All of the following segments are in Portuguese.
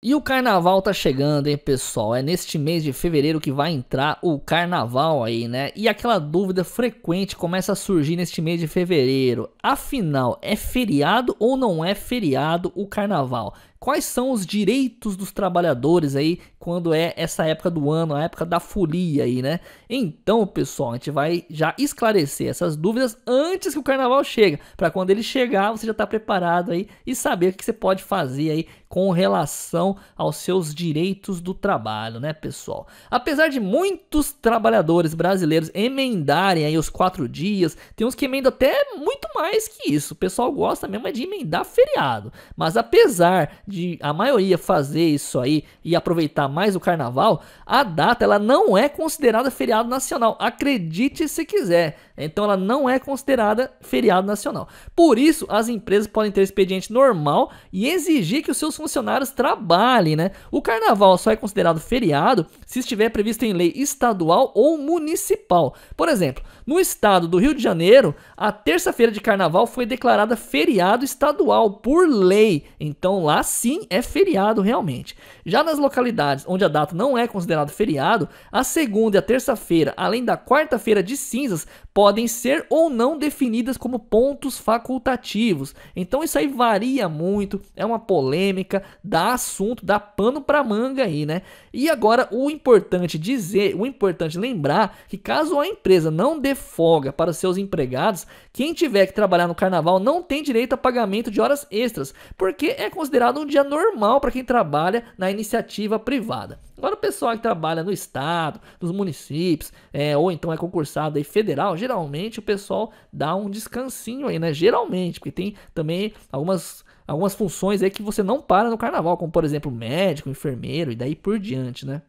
E o carnaval tá chegando, hein, pessoal? É neste mês de fevereiro que vai entrar o carnaval aí, né? E aquela dúvida frequente começa a surgir neste mês de fevereiro. Afinal, é feriado ou não é feriado o carnaval? Quais são os direitos dos trabalhadores aí quando é essa época do ano, a época da folia aí, né? Então, pessoal, a gente vai já esclarecer essas dúvidas antes que o carnaval chegue, para quando ele chegar, você já tá preparado aí e saber o que você pode fazer aí com relação aos seus direitos do trabalho, né, pessoal? Apesar de muitos trabalhadores brasileiros emendarem aí os quatro dias, tem uns que emendam até muito mais que isso. O pessoal gosta mesmo é de emendar feriado. Mas apesar de a maioria fazer isso aí e aproveitar mais o carnaval, a data ela não é considerada feriado nacional. Acredite se quiser. Então ela não é considerada feriado nacional. Por isso, as empresas podem ter expediente normal e exigir que os seus funcionários trabalhem, né? O carnaval só é considerado feriado se estiver previsto em lei estadual ou municipal. Por exemplo, no estado do Rio de Janeiro, a terça-feira de carnaval foi declarada feriado estadual por lei. Então lá sim é feriado realmente. Já nas localidades onde a data não é considerada feriado, a segunda e a terça-feira, além da quarta-feira de cinzas, podem podem ser ou não definidas como pontos facultativos. Então isso aí varia muito, é uma polêmica, dá assunto, dá pano para manga aí, né? E agora o importante dizer, o importante lembrar que caso a empresa não dê folga para seus empregados, quem tiver que trabalhar no carnaval não tem direito a pagamento de horas extras, porque é considerado um dia normal para quem trabalha na iniciativa privada. Agora, o pessoal que trabalha no estado, nos municípios, é, ou então é concursado aí federal, geralmente o pessoal dá um descansinho aí, né? Geralmente, porque tem também algumas algumas funções aí que você não para no carnaval, como por exemplo médico, enfermeiro e daí por diante, né?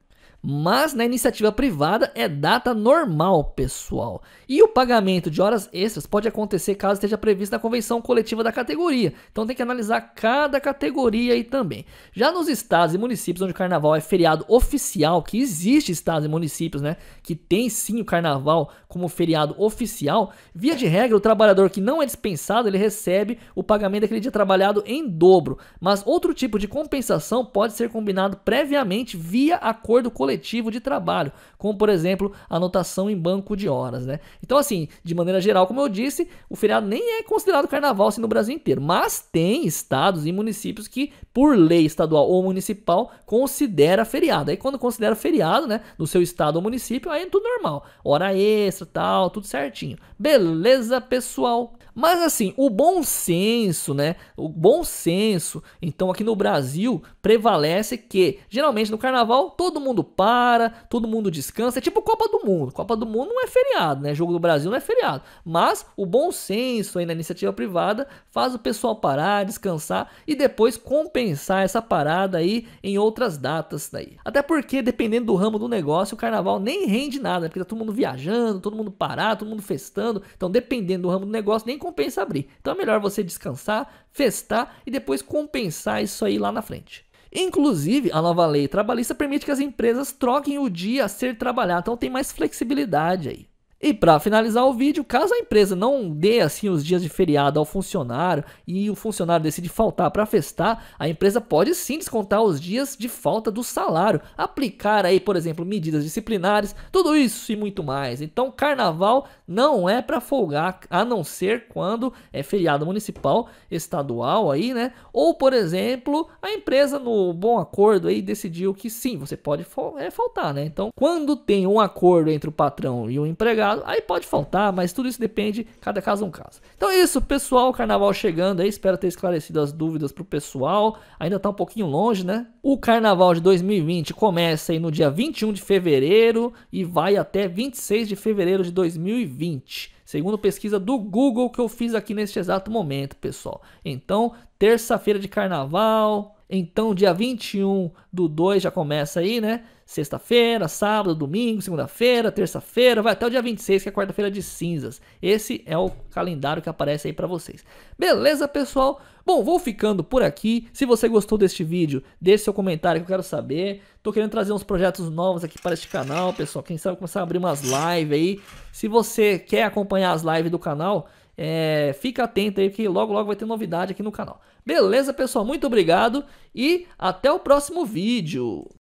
mas na iniciativa privada é data normal, pessoal. E o pagamento de horas extras pode acontecer caso esteja previsto na convenção coletiva da categoria. Então tem que analisar cada categoria aí também. Já nos estados e municípios onde o carnaval é feriado oficial, que existe estados e municípios, né, que tem sim o carnaval como feriado oficial, via de regra o trabalhador que não é dispensado, ele recebe o pagamento daquele dia trabalhado em dobro, mas outro tipo de compensação pode ser combinado previamente via acordo coletivo coletivo de trabalho, como por exemplo anotação em banco de horas. Né? Então, assim, de maneira geral, como eu disse, o feriado nem é considerado carnaval assim, no Brasil inteiro, mas tem estados e municípios que, por lei estadual ou municipal, considera feriado. Aí quando considera feriado, né, no seu estado ou município, aí é tudo normal. Hora extra, tal, tudo certinho. Beleza, pessoal? Mas assim, o bom senso, né? O bom senso, então aqui no Brasil prevalece que geralmente no carnaval todo mundo para, todo mundo descansa, é tipo Copa do Mundo. Copa do Mundo não é feriado, né? Jogo do Brasil não é feriado. Mas o bom senso aí na iniciativa privada faz o pessoal parar, descansar e depois compensar essa parada aí em outras datas daí. Até porque dependendo do ramo do negócio, o carnaval nem rende nada, né? porque tá todo mundo viajando, todo mundo parado, todo mundo festando. Então, dependendo do ramo do negócio, nem compensa abrir. Então é melhor você descansar, festar e depois compensar isso aí lá na frente. Inclusive, a nova lei trabalhista permite que as empresas troquem o dia a ser trabalhado, então tem mais flexibilidade aí. E para finalizar o vídeo, caso a empresa não dê assim os dias de feriado ao funcionário e o funcionário decide faltar para festar, a empresa pode sim descontar os dias de falta do salário, aplicar aí, por exemplo, medidas disciplinares, tudo isso e muito mais. Então, carnaval não é para folgar, a não ser quando é feriado municipal, estadual aí, né? Ou, por exemplo, a empresa no bom acordo aí decidiu que sim, você pode é, faltar, né? Então, quando tem um acordo entre o patrão e o empregado caso, aí pode faltar, mas tudo isso depende, cada caso é um caso. Então é isso, pessoal, carnaval chegando aí, espero ter esclarecido as dúvidas pro pessoal. Ainda tá um pouquinho longe, né? O carnaval de 2020 começa aí no dia 21 de fevereiro e vai até 26 de fevereiro de 2020 segundo pesquisa do Google que eu fiz aqui neste exato momento, pessoal. Então, terça-feira de carnaval, então, dia 21 do 2 já começa aí, né? Sexta-feira, sábado, domingo, segunda-feira, terça-feira, vai até o dia 26, que é quarta-feira de cinzas. Esse é o calendário que aparece aí para vocês. Beleza, pessoal? Bom, vou ficando por aqui. Se você gostou deste vídeo, deixe seu comentário que eu quero saber. Tô querendo trazer uns projetos novos aqui para este canal, pessoal. Quem sabe começar a abrir umas lives aí. Se você quer acompanhar as lives do canal, é, fica atento aí que logo logo vai ter novidade aqui no canal. Beleza, pessoal? Muito obrigado e até o próximo vídeo.